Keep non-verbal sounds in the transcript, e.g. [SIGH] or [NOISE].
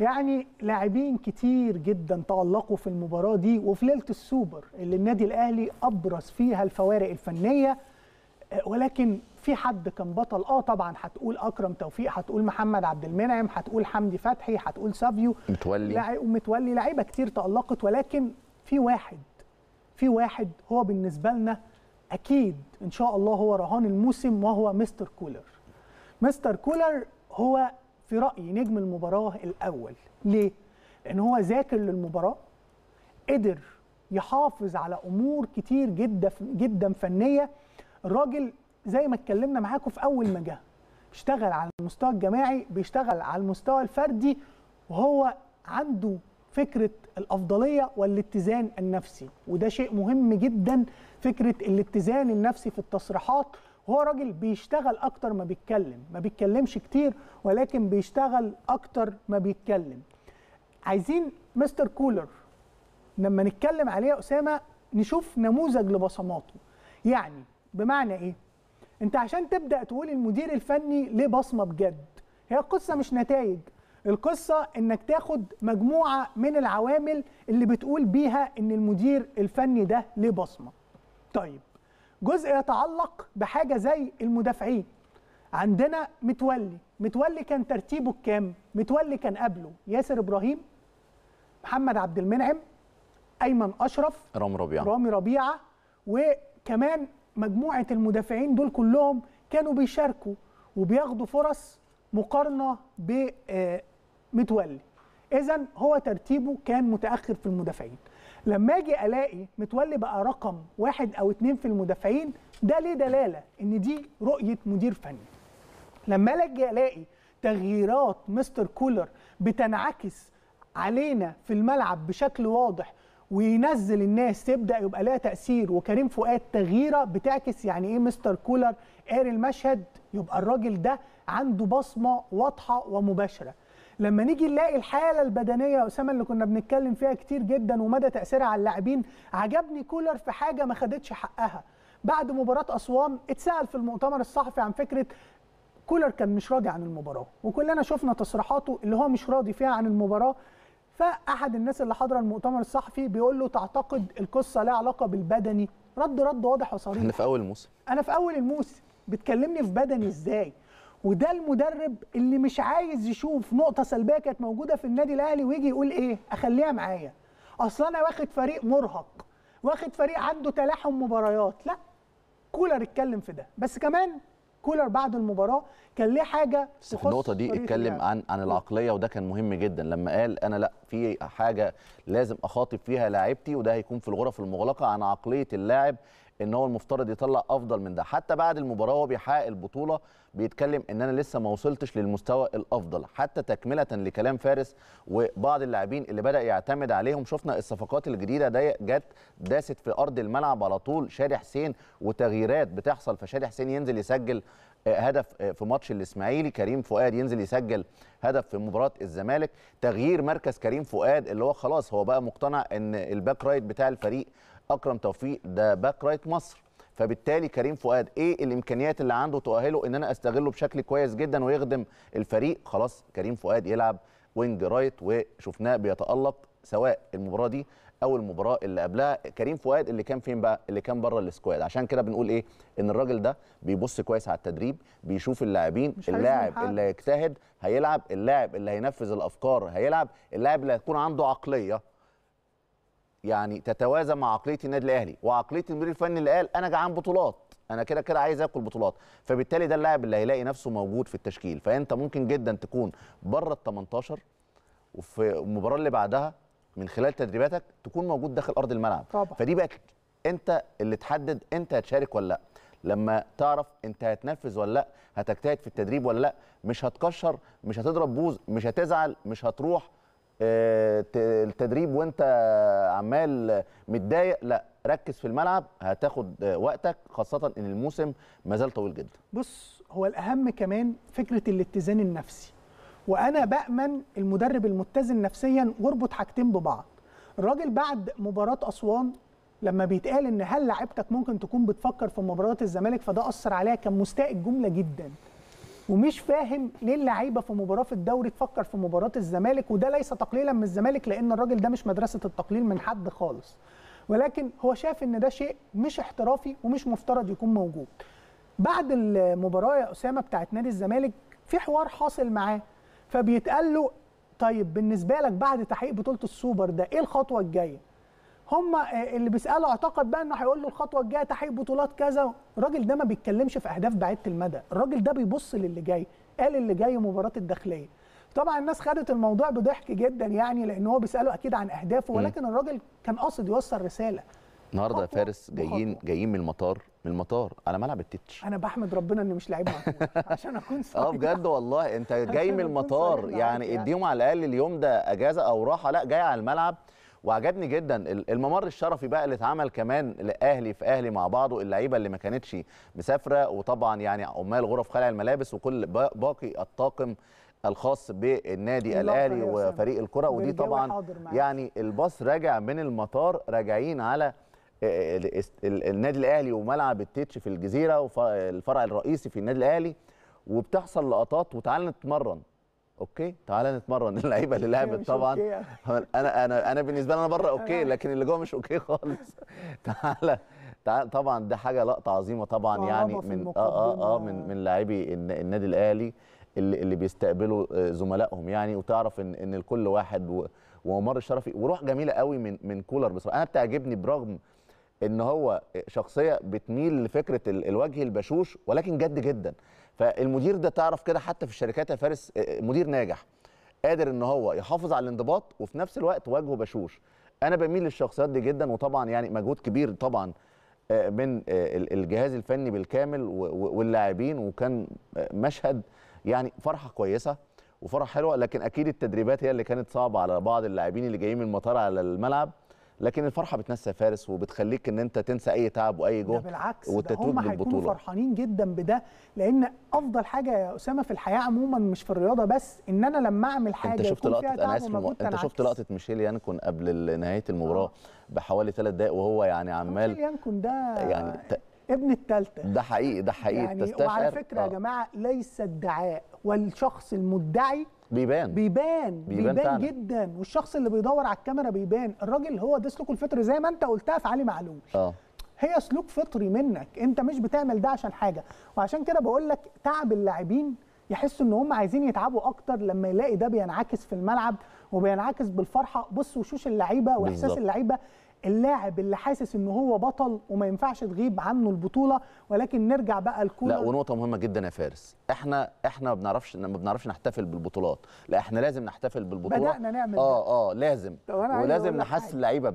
يعني لاعبين كتير جدا تألقوا في المباراة دي وفي ليلة السوبر اللي النادي الأهلي أبرز فيها الفوارق الفنية ولكن في حد كان بطل اه طبعا هتقول اكرم توفيق هتقول محمد عبد المنعم هتقول حمدي فتحي هتقول سافيو متولي لع... متولي لعيبه كتير تالقت ولكن في واحد في واحد هو بالنسبه لنا اكيد ان شاء الله هو رهان الموسم وهو مستر كولر مستر كولر هو في رايي نجم المباراه الاول ليه لان هو ذاكر للمباراه قدر يحافظ على امور كتير جدا جدا فنيه الراجل زي ما اتكلمنا معاكم في اول ما جه بيشتغل على المستوى الجماعي بيشتغل على المستوى الفردي وهو عنده فكره الافضليه والاتزان النفسي وده شيء مهم جدا فكره الاتزان النفسي في التصريحات هو راجل بيشتغل اكتر ما بيتكلم ما بيتكلمش كتير ولكن بيشتغل اكتر ما بيتكلم عايزين مستر كولر لما نتكلم عليه يا اسامه نشوف نموذج لبصماته يعني بمعنى ايه انت عشان تبدا تقول المدير الفني ليه بصمه بجد هي القصه مش نتائج القصه انك تاخد مجموعه من العوامل اللي بتقول بيها ان المدير الفني ده ليه بصمه طيب جزء يتعلق بحاجه زي المدافعين عندنا متولي متولي كان ترتيبه الكام متولي كان قبله ياسر ابراهيم محمد عبد المنعم ايمن اشرف رامي ربيعه رامي ربيعه وكمان مجموعه المدافعين دول كلهم كانوا بيشاركوا وبياخدوا فرص مقارنه بمتولي آه، اذا هو ترتيبه كان متاخر في المدافعين لما اجي الاقي متولي بقى رقم واحد او اتنين في المدافعين ده ليه دلاله ان دي رؤيه مدير فني لما اجي الاقي تغييرات مستر كولر بتنعكس علينا في الملعب بشكل واضح وينزل الناس تبدا يبقى لها تاثير وكريم فؤاد تغييره بتعكس يعني ايه مستر كولر قاري المشهد يبقى الراجل ده عنده بصمه واضحه ومباشره لما نيجي نلاقي الحاله البدنيه يا اسامه اللي كنا بنتكلم فيها كتير جدا ومدى تاثيرها على اللاعبين عجبني كولر في حاجه ما خدتش حقها بعد مباراه اسوان اتسال في المؤتمر الصحفي عن فكره كولر كان مش راضي عن المباراه وكلنا شفنا تصريحاته اللي هو مش راضي فيها عن المباراه فاحد الناس اللي حاضره المؤتمر الصحفي بيقول له تعتقد القصه لها علاقه بالبدني رد رد واضح وصريح انا في اول الموسم انا في اول الموسم بتكلمني في بدني ازاي وده المدرب اللي مش عايز يشوف نقطه سلبيه كانت موجوده في النادي الاهلي ويجي يقول ايه اخليها معايا اصل انا واخد فريق مرهق واخد فريق عنده تلاحم مباريات لا كولر اتكلم في ده بس كمان كولر بعد المباراه كان ليه حاجه بس في النقطه دي اتكلم عن عن العقليه وده كان مهم جدا لما قال انا لا في حاجه لازم اخاطب فيها لاعبتي وده هيكون في الغرف المغلقه عن عقليه اللاعب ان هو المفترض يطلع افضل من ده حتى بعد المباراه وهو بيحقق البطوله بيتكلم ان انا لسه ما وصلتش للمستوى الافضل حتى تكمله لكلام فارس وبعض اللاعبين اللي بدا يعتمد عليهم شفنا الصفقات الجديده دي جت داست في ارض الملعب على طول شادي حسين وتغييرات بتحصل فشادي حسين ينزل يسجل آه، هدف آه، في ماتش الاسماعيلي كريم فؤاد ينزل يسجل هدف في مباراه الزمالك تغيير مركز كريم فؤاد اللي هو خلاص هو بقى مقتنع ان الباك رايت بتاع الفريق اكرم توفيق ده باك رايت مصر فبالتالي كريم فؤاد ايه الامكانيات اللي عنده تؤهله ان انا استغله بشكل كويس جدا ويخدم الفريق خلاص كريم فؤاد يلعب وينج رايت وشفناه بيتالق سواء المباراه دي او المباراه اللي قبلها كريم فؤاد اللي كان فين بقى اللي كان بره السكواد عشان كده بنقول ايه ان الراجل ده بيبص كويس على التدريب بيشوف اللاعبين اللاعب اللي هيجتهد هيلعب اللاعب اللي هينفذ الافكار هيلعب اللاعب اللي هيكون عنده عقليه يعني تتوازن مع عقليه النادي الاهلي وعقليه المدير الفني اللي قال انا جعان بطولات انا كده كده عايز اكل بطولات فبالتالي ده اللاعب اللي هيلاقي نفسه موجود في التشكيل فانت ممكن جدا تكون بره ال 18 وفي المباراه اللي بعدها من خلال تدريباتك تكون موجود داخل ارض الملعب طبعا. فدي بقت انت اللي تحدد انت هتشارك ولا لا لما تعرف انت هتنفذ ولا لا هتجتهد في التدريب ولا لا مش هتكشر مش هتضرب بوز مش هتزعل مش هتروح آه، التدريب وانت عمال متضايق لا ركز في الملعب هتاخد وقتك خاصه ان الموسم ما زال طويل جدا بص هو الاهم كمان فكره الاتزان النفسي وانا بامن المدرب المتزن نفسيا واربط حاجتين ببعض الراجل بعد مباراه اسوان لما بيتقال ان هل لعبتك ممكن تكون بتفكر في مباراه الزمالك فده اثر عليها كان مستاء الجمله جدا ومش فاهم ليه اللعيبه في مباراه في الدوري تفكر في مباراه الزمالك وده ليس تقليلا من الزمالك لان الراجل ده مش مدرسه التقليل من حد خالص ولكن هو شاف ان ده شيء مش احترافي ومش مفترض يكون موجود بعد المباراه يا اسامه بتاعت نادي الزمالك في حوار حاصل معاه فبيتقال له طيب بالنسبه لك بعد تحقيق بطوله السوبر ده ايه الخطوه الجايه هم آه، اللي بيسالوا اعتقد بقى انه هيقول له الخطوه الجايه تحقيق بطولات كذا الراجل ده ما بيتكلمش في اهداف بعيده المدى الراجل ده بيبص للي جاي قال اللي جاي مباراه الداخليه طبعا الناس خدت الموضوع بضحك جدا يعني لان هو بيساله اكيد عن اهدافه ولكن الراجل كان قاصد يوصل رساله النهارده يا فارس جايين بخطوة. جايين من المطار من المطار على ملعب التتش انا بحمد ربنا اني مش لعيب [LAUGHS] عشان اكون صريح اه بجد والله انت جاي من المطار يعني اديهم على الاقل اليوم ده اجازه او راحه لا جاي على الملعب وعجبني جدا الممر الشرفي بقى اللي اتعمل كمان لاهلي في اهلي مع بعضه اللعيبه اللي ما كانتش مسافره وطبعا يعني عمال غرف خلع الملابس وكل باقي الطاقم الخاص بالنادي الاهلي وفريق الكره ودي طبعا يعني الباص راجع من المطار راجعين على آه، آه، النادي الاهلي وملعب التتش في الجزيره والفرع الرئيسي في النادي الاهلي وبتحصل لقطات وتعالى نتمرن اوكي تعالى نتمرن [LAUGHS] اللعيبه اللي لعبت طبعا انا انا انا بالنسبه لي انا بره اوكي لكن اللي جوه مش اوكي خالص [LAUGHS] تعالى تعالى طبعا ده حاجه لقطه عظيمه طبعا يعني من اه آه،, اه اه من من لاعبي النادي الاهلي اللي, اللي بيستقبلوا آه، زملائهم يعني وتعرف ان ان الكل واحد وممر الشرفي وروح جميله قوي من من كولر بصراحه انا بتعجبني برغم ان هو شخصيه بتميل لفكره الوجه البشوش ولكن جد جدا فالمدير ده تعرف كده حتى في الشركات يا فارس آه، آه، مدير ناجح قادر ان هو يحافظ على الانضباط وفي نفس الوقت وجهه بشوش انا بميل للشخصيات دي جدا وطبعا يعني مجهود كبير طبعا آه، من الجهاز الفني بالكامل واللاعبين وكان مشهد يعني فرحه كويسه وفرحه حلوه لكن اكيد التدريبات هي اللي كانت صعبه على بعض اللاعبين اللي جايين من المطار على الملعب لكن الفرحه بتنسى فارس وبتخليك ان انت تنسى اي تعب واي جهد بالعكس هم هيكونوا فرحانين جدا بده لان افضل حاجه يا اسامه في الحياه عموما مش في الرياضه بس ان انا لما اعمل حاجه انت شفت لقطه انا اسف انت شفت لقطه ميشيل يانكون قبل نهايه المباراه آه. بحوالي ثلاث دقائق وهو يعني آه، عمال ميشيل يانكون ده يعني ت... ابن الثالثه ده حقيقي ده حقيقي يعني تستشعر وعلى فكرة يا آه. جماعة ليس الدعاء والشخص المدعي بيبان بيبان بيبان, بيبان جدا والشخص اللي بيدور على الكاميرا بيبان الراجل هو ده سلوكه الفطري زي ما انت قلتها في علي معلول اه هي سلوك فطري منك انت مش بتعمل ده عشان حاجه وعشان كده بقول لك تعب اللاعبين يحسوا ان هم عايزين يتعبوا اكتر لما يلاقي ده بينعكس في الملعب وبينعكس بالفرحه بص وشوش اللعيبه واحساس اللعيبه اللاعب اللي حاسس ان هو بطل وما ينفعش تغيب عنه البطوله ولكن نرجع بقى الكوره لا ونقطه مهمه جدا يا فارس احنا احنا ما بنعرفش ما بنعرفش نحتفل بالبطولات لا احنا لازم نحتفل بالبطوله بدانا نعمل اه اه لازم ولازم نحس اللعيبه